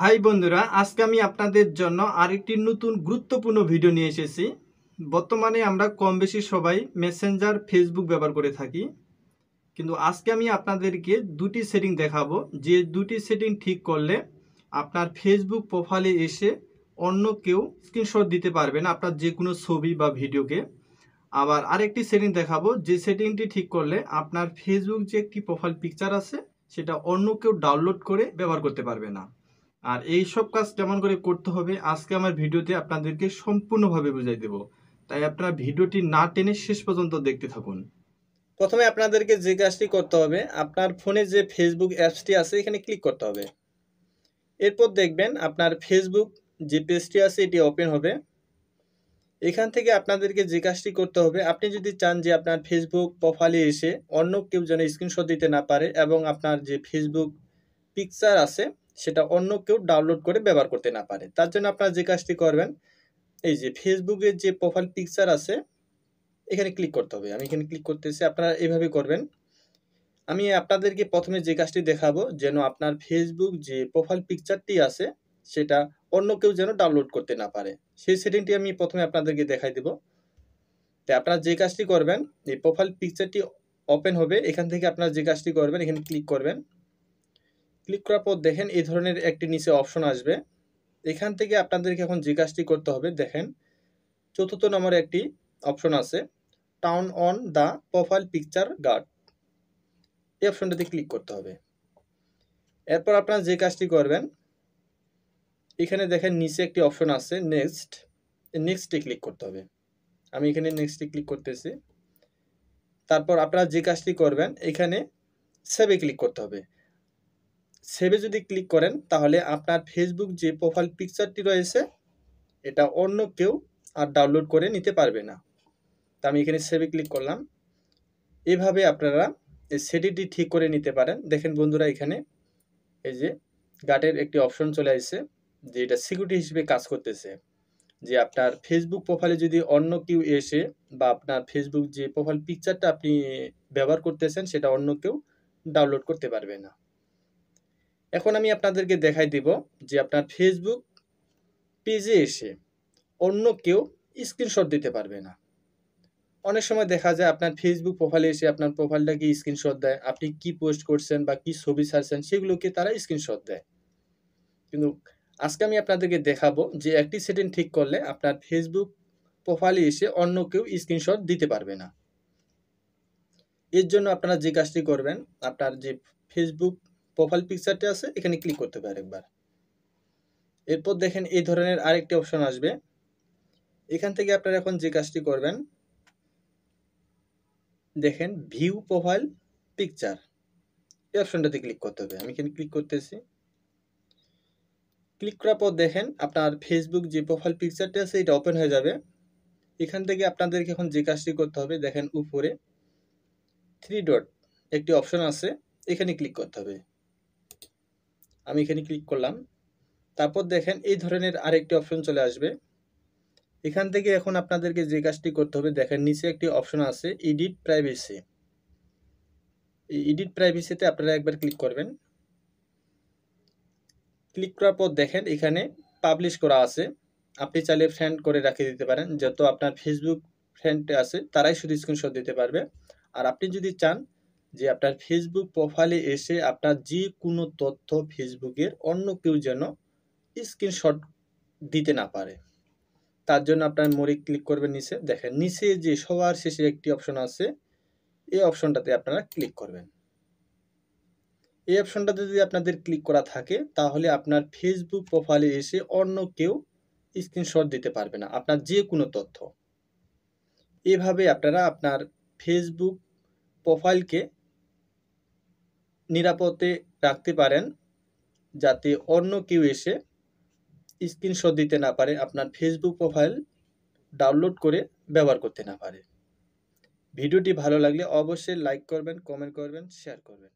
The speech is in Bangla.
হাই বন্ধুরা আজকে আমি আপনাদের জন্য আরেকটি নতুন গুরুত্বপূর্ণ ভিডিও নিয়ে এসেছি বর্তমানে আমরা কম বেশি সবাই মেসেঞ্জার ফেসবুক ব্যবহার করে থাকি কিন্তু আজকে আমি আপনাদেরকে দুটি সেটিং দেখাবো যে দুটি সেটিং ঠিক করলে আপনার ফেসবুক প্রোফাইলে এসে অন্য কেউ স্ক্রিনশট দিতে পারবেন আপনার যে কোনো ছবি বা ভিডিওকে আবার আরেকটি সেটিং দেখাবো যে সেটিংটি ঠিক করলে আপনার ফেসবুক যে একটি প্রোফাইল পিকচার আছে সেটা অন্য কেউ ডাউনলোড করে ব্যবহার করতে পারবে না আর এই সব কাজ কেমন করে করতে হবে আজকে আমার ভিডিওতে আপনাদেরকে সম্পূর্ণভাবে বুঝাই দেব তাই আপনারা ভিডিওটি না টেনে শেষ পর্যন্ত দেখতে থাকুন প্রথমে আপনাদেরকে যে কাজটি করতে হবে আপনার ফোনে যে ফেসবুক অ্যাপসটি আছে এখানে ক্লিক করতে হবে এরপর দেখবেন আপনার ফেসবুক যে পেজটি আছে এটি ওপেন হবে এখান থেকে আপনাদেরকে যে কাজটি করতে হবে আপনি যদি চান যে আপনার ফেসবুক প্রোফাইলে এসে অন্য কেউ যেন স্ক্রিনশট দিতে না পারে এবং আপনার যে ফেসবুক পিকচার আছে সেটা অন্য কেউ ডাউনলোড করে ব্যবহার করতে না পারে তার জন্য আপনারা যে কাজটি করবেন এই যে ফেসবুকের যে প্রোফাইল পিকচার আছে এখানে ক্লিক করতে হবে আমি এখানে ক্লিক করতেছি আপনারা এভাবে করবেন আমি আপনাদেরকে প্রথমে যে কাজটি দেখাবো যেন আপনার ফেসবুক যে প্রোফাইল পিকচারটি আছে সেটা অন্য কেউ যেন ডাউনলোড করতে না পারে সেই সেটিংটি আমি প্রথমে আপনাদেরকে দেখাই দেব তো আপনারা যে কাজটি করবেন এই প্রোফাইল পিকচারটি ওপেন হবে এখান থেকে আপনারা যে কাজটি করবেন এখানে ক্লিক করবেন ক্লিক করার পর দেখেন এই ধরনের একটি নিচে অপশন আসবে এখান থেকে আপনাদেরকে এখন যে কাজটি করতে হবে দেখেন চতুর্থ নম্বরে একটি অপশন আছে turn on the profile picture guard এই অপশনটাতে ক্লিক করতে হবে এরপর আপনারা যে কাজটি করবেন এখানে দেখেন নিচে একটি অপশন আছে নেক্সট নেক্সটে ক্লিক করতে হবে আমি এখানে নেক্সটে ক্লিক করতেছি তারপর আপনারা যে কাজটি করবেন এখানে সেভে ক্লিক করতে হবে সেভে যদি ক্লিক করেন তাহলে আপনার ফেসবুক যে প্রোফাইল পিকচারটি রয়েছে এটা অন্য কেউ আর ডাউনলোড করে নিতে পারবে না তো আমি এখানে সেভে ক্লিক করলাম এভাবে আপনারা এই সেটিটি ঠিক করে নিতে পারেন দেখেন বন্ধুরা এখানে এই যে গাটের একটি অপশন চলে আসছে যে এটা সিকিউরিটি হিসেবে কাজ করতেছে যে আপনার ফেসবুক প্রোফাইলে যদি অন্য কেউ এসে বা আপনার ফেসবুক যে প্রোফাইল পিকচারটা আপনি ব্যবহার করতেছেন সেটা অন্য কেউ ডাউনলোড করতে পারবে না এখন আমি আপনাদেরকে দেখাই দিব যে আপনার ফেসবুক পেজে এসে অন্য কেউ স্ক্রিনশট দিতে পারবে না অনেক সময় দেখা যায় আপনার ফেসবুক প্রোফাইলে এসে আপনার প্রোফাইলটাকে স্ক্রিনশট দেয় আপনি কি পোস্ট করছেন বা কি ছবি ছাড়ছেন সেগুলোকে তারা স্ক্রিনশট দেয় কিন্তু আজকে আমি আপনাদেরকে দেখাবো যে একটি সেটিং ঠিক করলে আপনার ফেসবুক প্রোফাইলে এসে অন্য কেউ স্ক্রিনশট দিতে পারবে না এর জন্য আপনারা যে কাজটি করবেন আপনার যে ফেসবুক প্রোফাইল পিকচারটি আছে এখানে ক্লিক করতে পারে একবার এরপর দেখেন এই ধরনের আরেকটি অপশন আসবে এখান থেকে আপনারা এখন যে কাজটি করবেন দেখেন ভিউ প্রোফাইল পিকচার এই অপশনটাতে ক্লিক করতে হবে আমি এখানে ক্লিক করতেছি ক্লিক করার পর দেখেন আপনার ফেসবুক যে প্রোফাইল পিকচারটা আছে এটা ওপেন হয়ে যাবে এখান থেকে আপনাদেরকে এখন যে কাজটি করতে হবে দেখেন উপরে থ্রি ডট একটি অপশন আছে এখানে ক্লিক করতে হবে আমি এখানে ক্লিক করলাম তারপর দেখেন এই ধরনের আরেকটি অপশন চলে আসবে এখান থেকে এখন আপনাদেরকে যে কাজটি করতে হবে দেখেন নিচে একটি অপশন আছে এডিট প্রাইভেসি এই এডিট প্রাইভেসিতে আপনারা একবার ক্লিক করবেন ক্লিক করার পর দেখেন এখানে পাবলিশ করা আছে আপনি চাইলে ফ্রেন্ড করে রাখে দিতে পারেন যত আপনার ফেসবুক ফ্রেন্ডে আছে তারাই শুধু স্ক্রিনশট দিতে পারবে আর আপনি যদি চান যে আপনার ফেসবুক প্রোফাইলে এসে আপনার যে কোনো তথ্য ফেসবুকের অন্য কেউ যেন স্ক্রিনশট দিতে না পারে তার জন্য আপনার মোড়ে ক্লিক করবেন নিচে দেখেন নিচে যে সবার শেষে একটি অপশন আছে এই অপশনটাতে আপনারা ক্লিক করবেন এই অপশনটাতে যদি আপনাদের ক্লিক করা থাকে তাহলে আপনার ফেসবুক প্রোফাইলে এসে অন্য কেউ স্ক্রিনশট দিতে পারবে না আপনার যে কোনো তথ্য এভাবে আপনারা আপনার ফেসবুক প্রোফাইলকে নিরাপদে রাখতে পারেন যাতে অন্য কেউ এসে স্ক্রিনশট দিতে না পারে আপনার ফেসবুক প্রোফাইল ডাউনলোড করে ব্যবহার করতে না পারে ভিডিওটি ভালো লাগলে অবশ্যই লাইক করবেন কমেন্ট করবেন শেয়ার করবেন